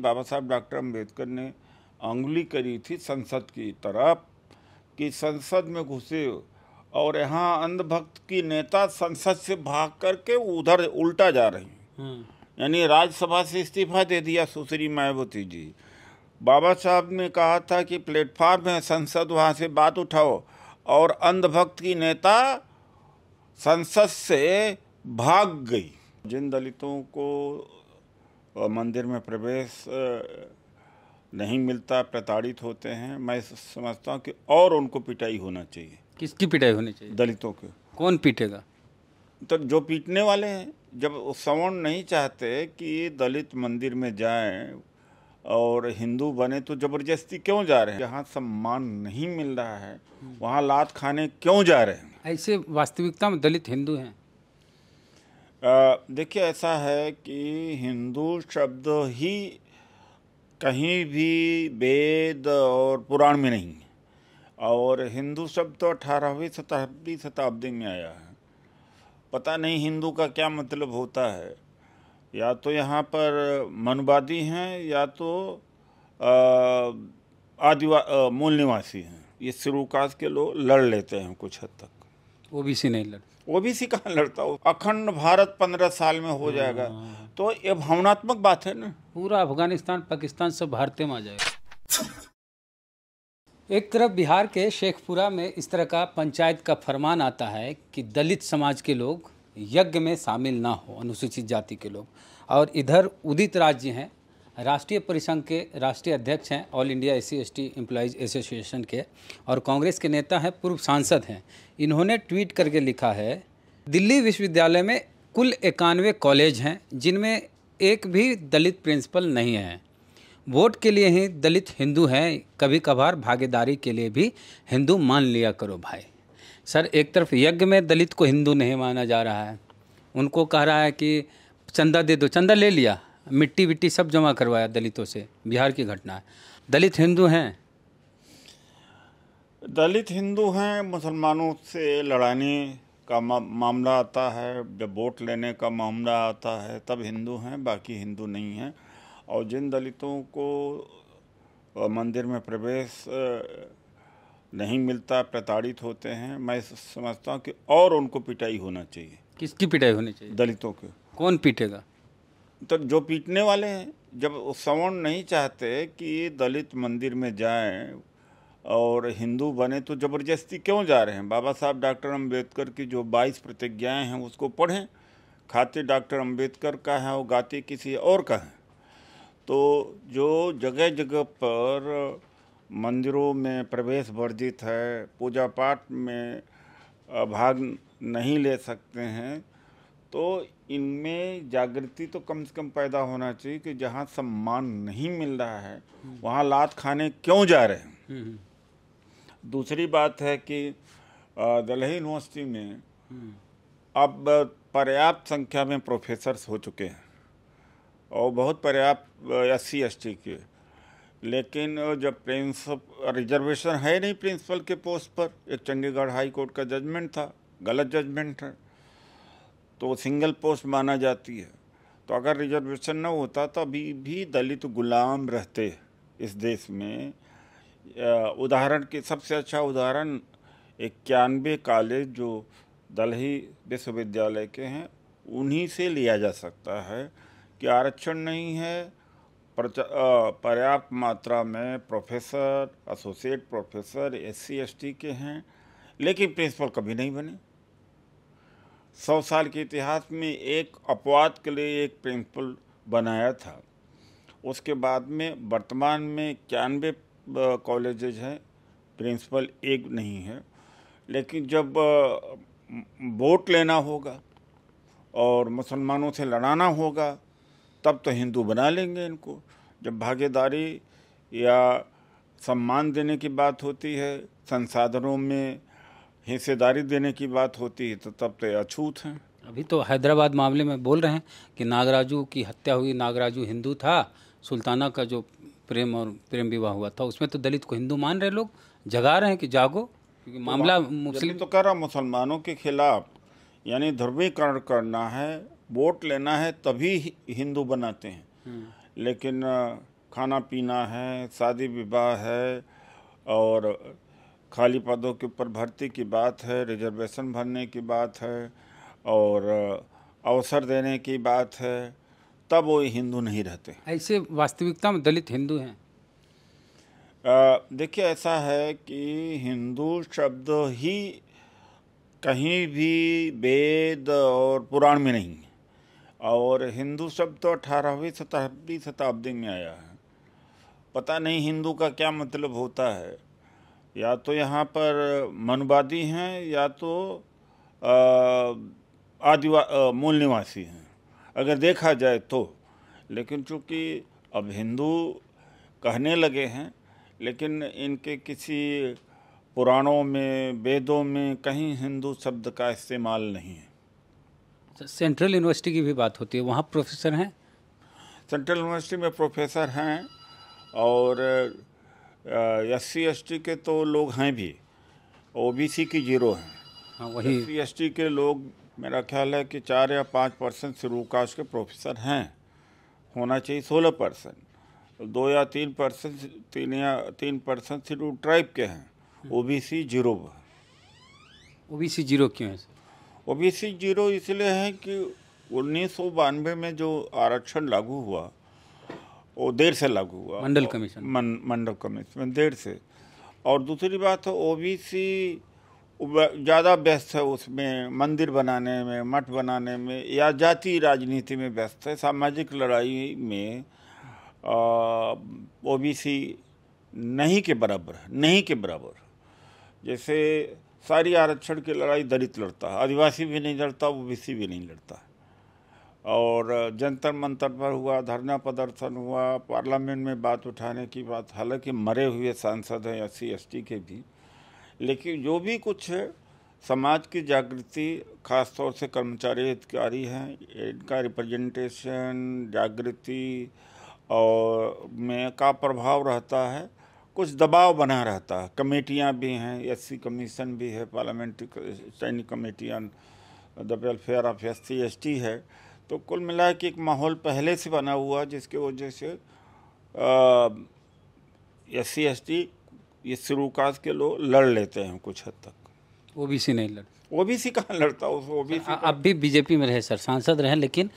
बाबा साहब डॉक्टर अम्बेडकर ने अंगुली करी थी संसद की तरफ कि संसद में घुसे और यहाँ अंधभक्त की नेता संसद से भाग करके उधर उल्टा जा रही हम्म। यानी राज्यसभा से इस्तीफा दे दिया सुश्री मायावती जी बाबा साहब ने कहा था कि प्लेटफार्म है संसद वहाँ से बात उठाओ और अंधभक्त की नेता संसद से भाग गई जिन दलितों को और मंदिर में प्रवेश नहीं मिलता प्रताड़ित होते हैं मैं समझता हूँ कि और उनको पिटाई होना चाहिए किसकी पिटाई होनी चाहिए दलितों के कौन पीटेगा तो जो पीटने वाले हैं जब सवर्ण नहीं चाहते कि दलित मंदिर में जाएं और हिंदू बने तो ज़बरदस्ती क्यों जा रहे हैं जहाँ सम्मान नहीं मिल रहा है वहाँ लात खाने क्यों जा रहे हैं ऐसे वास्तविकता में दलित हिंदू हैं देखिए ऐसा है कि हिंदू शब्द ही कहीं भी वेद और पुराण में नहीं है और हिंदू शब्द तो अठारहवीं शताब्दी शताब्दी में आया है पता नहीं हिंदू का क्या मतलब होता है या तो यहाँ पर मनुवादी हैं या तो आदिवा मूल निवासी हैं ये सिरुकाज के लोग लड़ लेते हैं कुछ हद तक ओबीसी नहीं लड़ ओबीसी कहाँ लड़ता हो अखंड भारत पंद्रह साल में हो जाएगा हाँ। तो ये भावनात्मक बात है ना पूरा अफगानिस्तान पाकिस्तान सब भारत में आ जाएगा एक तरफ बिहार के शेखपुरा में इस तरह का पंचायत का फरमान आता है कि दलित समाज के लोग यज्ञ में शामिल ना हो अनुसूचित जाति के लोग और इधर उदित राज्य हैं राष्ट्रीय परिसंघ के राष्ट्रीय अध्यक्ष हैं all India S C S T employees association के और कांग्रेस के नेता हैं पूर्व सांसद हैं इन्होंने ट्वीट करके लिखा है दिल्ली विश्वविद्यालय में कुल इक्यानवे कॉलेज हैं जिनमें एक भी दलित प्रिंसिपल नहीं है वोट के लिए ही दलित हिंदू हैं कभी कभार भागीदारी के लिए भी हिंदू मान लिया करो भाई सर एक तरफ यज्ञ में दलित को हिंदू नहीं माना जा रहा है उनको कह रहा है कि चंदा दे दो चंदा ले लिया मिट्टी विट्टी सब जमा करवाया दलितों से बिहार की घटना है दलित हिंदू हैं दलित हिंदू हैं मुसलमानों से लड़ाने का मामला आता है जब वोट लेने का मामला आता है तब हिंदू हैं बाकी हिंदू नहीं हैं और जिन दलितों को मंदिर में प्रवेश नहीं मिलता प्रताड़ित होते हैं मैं समझता हूँ कि और उनको पिटाई होना चाहिए किसकी पिटाई होनी चाहिए दलितों के कौन पीटेगा तो जो पीटने वाले हैं जब सवर्ण नहीं चाहते कि दलित मंदिर में जाएं और हिंदू बने तो ज़बरदस्ती क्यों जा रहे हैं बाबा साहब डॉक्टर अंबेडकर की जो 22 प्रतिज्ञाएं हैं उसको पढ़ें खाते डॉक्टर अंबेडकर का है और गाते किसी और का है तो जो जगह जगह पर मंदिरों में प्रवेश वर्जित है पूजा पाठ में भाग नहीं ले सकते हैं तो इनमें जागृति तो कम से कम पैदा होना चाहिए कि जहाँ सम्मान नहीं मिल रहा है वहाँ लात खाने क्यों जा रहे हैं हम्म, हम्म। दूसरी बात है कि दलह यूनिवर्सिटी में हम्म। अब पर्याप्त संख्या में प्रोफेसर्स हो चुके हैं और बहुत पर्याप्त एस सी एस टी के लेकिन जब प्रिंसिपल रिजर्वेशन है नहीं प्रिंसिपल के पोस्ट पर एक चंडीगढ़ हाई कोर्ट का जजमेंट था गलत जजमेंट है तो वो सिंगल पोस्ट माना जाती है तो अगर रिजर्वेशन न होता तो अभी भी दलित गुलाम रहते इस देश में उदाहरण के सबसे अच्छा उदाहरण इक्यानवे कॉलेज जो दलही विश्वविद्यालय के हैं उन्हीं से लिया जा सकता है कि आरक्षण नहीं है पर्याप्त मात्रा में professor associate professor S C के हैं लेकिन प्रिंसिपल कभी नहीं बने सौ साल के इतिहास में एक अपवाद के लिए एक प्रिंसिपल बनाया था उसके बाद में वर्तमान में इक्यानवे कॉलेजेज हैं प्रिंसिपल एक नहीं है लेकिन जब वोट लेना होगा और मुसलमानों से लड़ाना होगा तब तो हिंदू बना लेंगे इनको जब भागीदारी या सम्मान देने की बात होती है संसाधनों में हिस्सेदारी देने की बात होती है तो तब तो अछूत हैं अभी तो हैदराबाद मामले में बोल रहे हैं कि नागराजू की हत्या हुई नागराजू हिंदू था सुल्ताना का जो प्रेम और प्रेम विवाह हुआ था उसमें तो दलित को हिंदू मान रहे लोग जगा रहे हैं कि जागो क्योंकि तो मामला मुस्लिम तो कह रहा मुसलमानों के खिलाफ यानी धर्मीकरण करना है वोट लेना है तभी हिंदू बनाते हैं हम्म। लेकिन खाना पीना है शादी विवाह है और खाली पदों के ऊपर भर्ती की बात है रिजर्वेशन भरने की बात है और अवसर देने की बात है तब वो हिंदू नहीं रहते ऐसे वास्तविकता में दलित हिंदू हैं देखिए ऐसा है कि हिंदू शब्द ही कहीं भी वेद और पुराण में नहीं है और हिंदू शब्द तो अठारहवीं शताब्दी शताब्दी में आया है पता नहीं हिंदू का क्या मतलब होता है या तो यहाँ पर मनवादी हैं या तो आदिवा मूल निवासी हैं अगर देखा जाए तो लेकिन चूँकि अब हिंदू कहने लगे हैं लेकिन इनके किसी पुराणों में वेदों में कहीं हिंदू शब्द का इस्तेमाल नहीं है अच्छा, सेंट्रल यूनिवर्सिटी की भी बात होती है वहाँ प्रोफेसर हैं सेंट्रल यूनिवर्सिटी में प्रोफेसर हैं और एस सी एस टी के तो लोग हैं भी ओ बी सी की जीरो हैं हाँ वही एस सी एस टी के लोग मेरा ख्याल है कि चार या पाँच परसेंट शुरू कास्ट के प्रोफेसर हैं होना चाहिए सोलह परसेंट दो या तीन परसेंट तीन या तीन परसेंट शेड्यूल ट्राइब के हैं O B C zero O B C zero क्यों है ओ बी सी जीरो इसलिए है कि उन्नीस सौ बानवे में जो आरक्षण लागू हुआ वो देर से लागू हुआ मंडल कमीशन मन, मंडल कमीशन देर से और दूसरी बात बी ओबीसी ज़्यादा व्यस्त है उसमें मंदिर बनाने में मठ बनाने में या जाति राजनीति में व्यस्त है सामाजिक लड़ाई में ओबीसी नहीं के बराबर नहीं के बराबर जैसे सारी आरक्षण की लड़ाई दलित लड़ता है आदिवासी भी नहीं लड़ता ओबीसी भी नहीं लड़ता और जंतर मंतर पर हुआ धरना प्रदर्शन हुआ पार्लियामेंट में बात उठाने की बात हालांकि मरे हुए सांसद हैं एस सी के भी लेकिन जो भी कुछ है समाज की जागृति खासतौर से कर्मचारी अधिकारी हैं इनका रिप्रेजेंटेशन जागृति और में का प्रभाव रहता है कुछ दबाव बना रहता है कमेटियाँ भी हैं एस कमीशन भी है पार्लियामेंट्री स्टैंडिंग कमेटियाँ the welfare of S C है तो कुल मिला कि एक माहौल पहले से बना हुआ जिसके वजह से एस सी एस टी ये शुरू के लोग लड़ लेते हैं कुछ हद तक ओ बी सी नहीं लड़ ओ बी सी कहाँ लड़ता उस ओ बी सी अब भी बीजेपी में रहे सर सांसद रहे लेकिन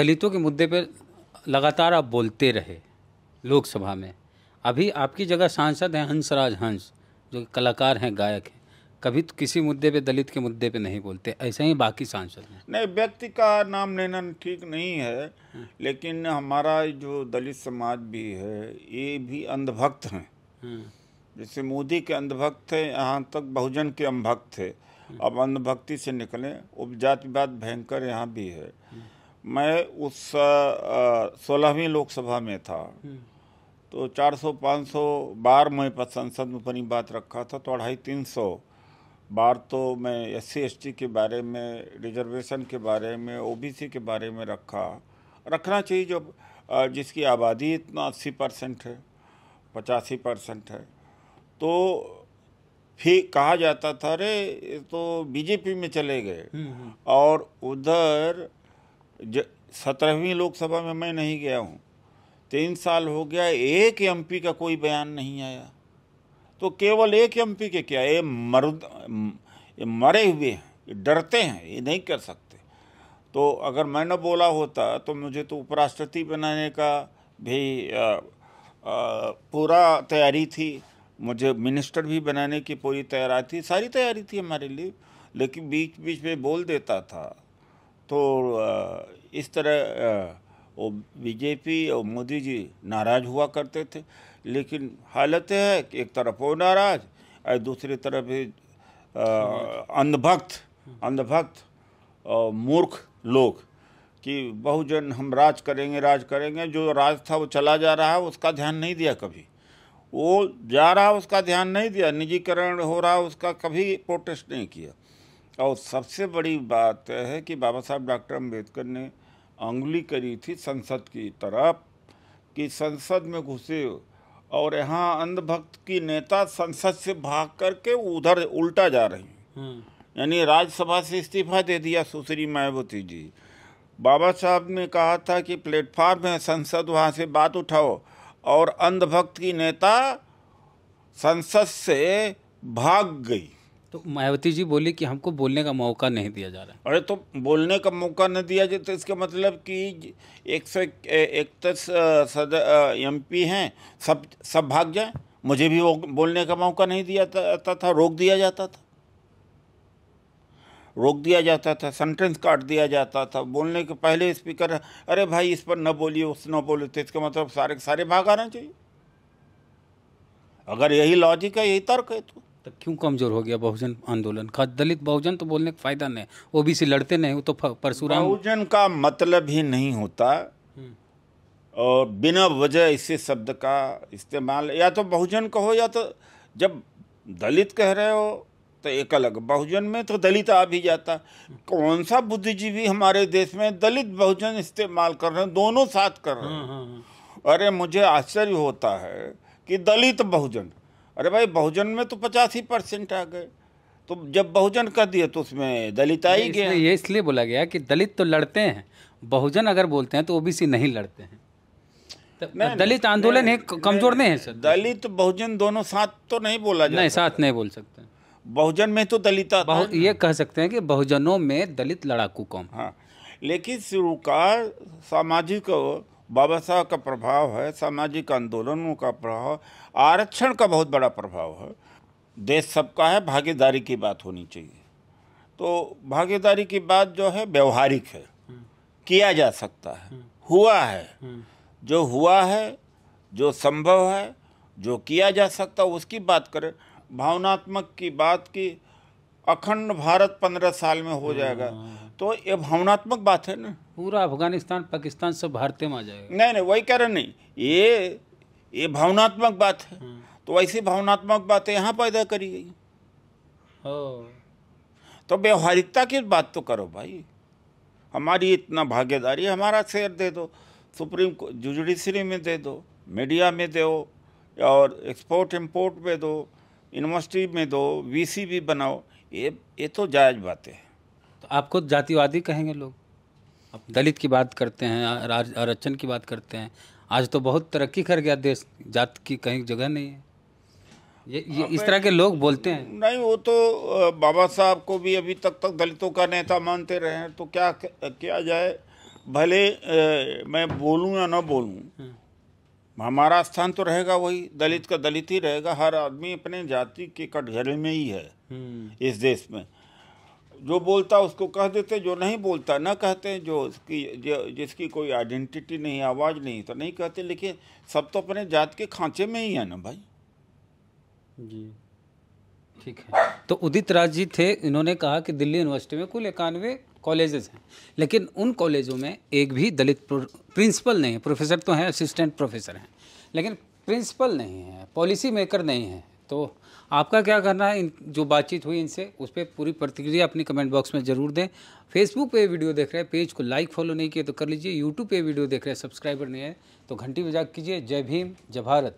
दलितों के मुद्दे पर लगातार आप बोलते रहे लोकसभा में अभी आपकी जगह सांसद हैं हंसराज हंस जो कलाकार हैं गायक हैं कभी तो किसी मुद्दे पे दलित के मुद्दे पे नहीं बोलते ऐसे ही बाकी सांसद नहीं व्यक्ति का नाम लेना ठीक नहीं है हाँ। लेकिन हमारा जो दलित समाज भी है ये भी अंधभक्त हैं हाँ। जैसे मोदी के अंधभक्त थे यहाँ तक बहुजन के अंधभक्त थे हाँ। अब अंधभक्ति से निकलें उपजातिवाद भयंकर यहाँ भी है मैं उस सोलहवीं लोकसभा में था तो 400-500 बार मैं संसद में अपनी बात रखा था तो अढ़ाई तीन सौ बार तो मैं एस सी के बारे में रिजर्वेशन के बारे में ओबीसी के बारे में रखा रखना चाहिए जब जिसकी आबादी इतना अस्सी परसेंट है पचासी परसेंट है तो फिर कहा जाता था अरे तो बीजेपी में चले गए हम्म, हम्म। और उधर सत्रहवीं लोकसभा में मैं नहीं गया हूँ तीन साल हो गया एक एमपी का कोई बयान नहीं आया तो केवल एक एम पी के क्या ये मर्द ये मरे हुए हैं ये डरते हैं ये नहीं कर सकते तो अगर मैंने बोला होता तो मुझे तो उपराष्ट्रपति बनाने का भी आ, आ, पूरा तैयारी थी मुझे मिनिस्टर भी बनाने की पूरी तैयारी थी सारी तैयारी थी हमारे लिए लेकिन बीच बीच में बोल देता था तो इस तरह वो बीजेपी और मोदी जी नाराज़ हुआ करते थे लेकिन हालत है कि एक तरफ वो नाराज और दूसरी तरफ अंधभक्त अंधभक्त मूर्ख लोग कि बहुजन हम राज करेंगे राज करेंगे जो राज था वो चला जा रहा है उसका ध्यान नहीं दिया कभी वो जा रहा उसका ध्यान नहीं दिया निजीकरण हो रहा उसका कभी प्रोटेस्ट नहीं किया और सबसे बड़ी बात है कि बाबा साहब डॉक्टर अम्बेडकर ने अंगुली करी थी संसद की तरफ कि संसद में घुसे और यहाँ अंधभक्त की नेता संसद से भाग करके उधर उल्टा जा रही हम्म। यानी राज्यसभा से इस्तीफा दे दिया सुश्री मायावती जी बाबा साहब ने कहा था कि प्लेटफार्म है संसद वहाँ से बात उठाओ और अंधभक्त की नेता संसद से भाग गई तो मायावती जी बोली कि हमको बोलने का मौका नहीं दिया जा रहा है अरे तो बोलने का मौका न दिया जाए तो इसका मतलब कि एक सौ इकतीस सद एम पी हैं सब सब भाग जाए मुझे भी वो बोलने का मौका नहीं दिया जाता था रोक दिया जाता था रोक दिया जाता था सेंटेंस काट दिया जाता था बोलने के पहले स्पीकर अरे भाई इस पर न बोलिए उस न बोले तो इसका मतलब सारे सारे भाग आना चाहिए अगर यही लॉजिक है यही तर्क है तो तो क्यों कमजोर हो गया बहुजन आंदोलन का दलित बहुजन तो बोलने का फायदा नहीं ओबीसी लड़ते नहीं वो तो परशुराम बहुजन का मतलब ही नहीं होता हम्म। और बिना वजह इसी शब्द का इस्तेमाल या तो बहुजन कहो या तो जब दलित कह रहे हो तो एक अलग बहुजन में तो दलित आ भी जाता कौन सा बुद्धिजीवी हमारे देश में दलित बहुजन इस्तेमाल कर रहे हैं दोनों साथ कर रहे हैं हाँ, हाँ, हाँ। अरे मुझे आश्चर्य होता है कि दलित बहुजन अरे भाई बहुजन में तो पचासी परसेंट आ गए तो जब बहुजन कर दिए तो उसमें दलित आई गया ये इसलिए बोला गया कि दलित तो लड़ते हैं बहुजन अगर बोलते हैं तो ओबीसी नहीं लड़ते हैं तो नहीं, दलित आंदोलन है कमजोर नहीं है सर दलित बहुजन दोनों साथ तो नहीं बोला जाता नहीं साथ नहीं बोल सकते बहुजन में तो दलित बहु, ये कह सकते हैं कि बहुजनों में दलित लड़ाकू कौन हाँ लेकिन शुरू का सामाजिक बाबा साहब का प्रभाव है सामाजिक आंदोलनों का प्रभाव आरक्षण का बहुत बड़ा प्रभाव है देश सबका है भागीदारी की बात होनी चाहिए तो भागीदारी की बात जो है व्यवहारिक है किया जा सकता है हुआ है जो हुआ है जो संभव है जो किया जा सकता है उसकी बात करें भावनात्मक की बात की अखंड भारत पंद्रह साल में हो जाएगा हाँ। तो ये भावनात्मक बात है ना पूरा अफगानिस्तान पाकिस्तान सब भारत में आ जाएगा नहीं नहीं वही कह रहे नहीं ये ये भावनात्मक बात है हाँ। तो वैसी भावनात्मक बातें यहाँ पैदा करी गई तो व्यवहारिकता की बात तो करो भाई हमारी इतना भागीदारी हमारा शेयर दे दो सुप्रीम जुडिशरी में दे दो मीडिया में दो और एक्सपोर्ट इम्पोर्ट में दो यूनिवर्सिटी में दो वीसी भी बनाओ ये ये तो जायज बातें हैं तो आपको जातिवादी कहेंगे लोग आप दलित की बात करते हैं आरक्षण की बात करते हैं आज तो बहुत तरक्की कर गया देश जात की कहीं जगह नहीं है ये, ये हाँ, इस तरह के लोग बोलते हैं नहीं वो तो बाबा साहब को भी अभी तक तक दलितों का नेता मानते रहे हैं तो क्या किया जाए भले ए, मैं बोलूं या ना बोलूं हाँ। हमारा स्थान तो रहेगा वही दलित का दलित ही रहेगा हर आदमी अपने जाति के कटघरे में ही है हम्म। इस देश में जो बोलता उसको कह देते जो नहीं बोलता ना कहते जो उसकी जो जिसकी कोई आइडेंटिटी नहीं आवाज़ नहीं तो नहीं कहते लेकिन सब तो अपने जात के खांचे में ही है ना भाई जी ठीक है तो उदित राज जी थे इन्होंने कहा कि दिल्ली यूनिवर्सिटी में कुल इक्यानवे कॉलेजेस हैं लेकिन उन कॉलेजों में एक भी दलित प्रिंसिपल नहीं है प्रोफेसर तो हैं असिस्टेंट प्रोफेसर हैं लेकिन प्रिंसिपल नहीं है पॉलिसी मेकर नहीं है तो आपका क्या करना है इन जो बातचीत हुई इनसे उस पर पूरी प्रतिक्रिया अपनी कमेंट बॉक्स में ज़रूर दें फेसबुक पे वीडियो देख रहे हैं पेज को लाइक फॉलो नहीं किया तो कर लीजिए यूट्यूब पे वीडियो देख रहे हैं सब्सक्राइबर नहीं है तो घंटी बजा कीजिए जय भीम जय भारत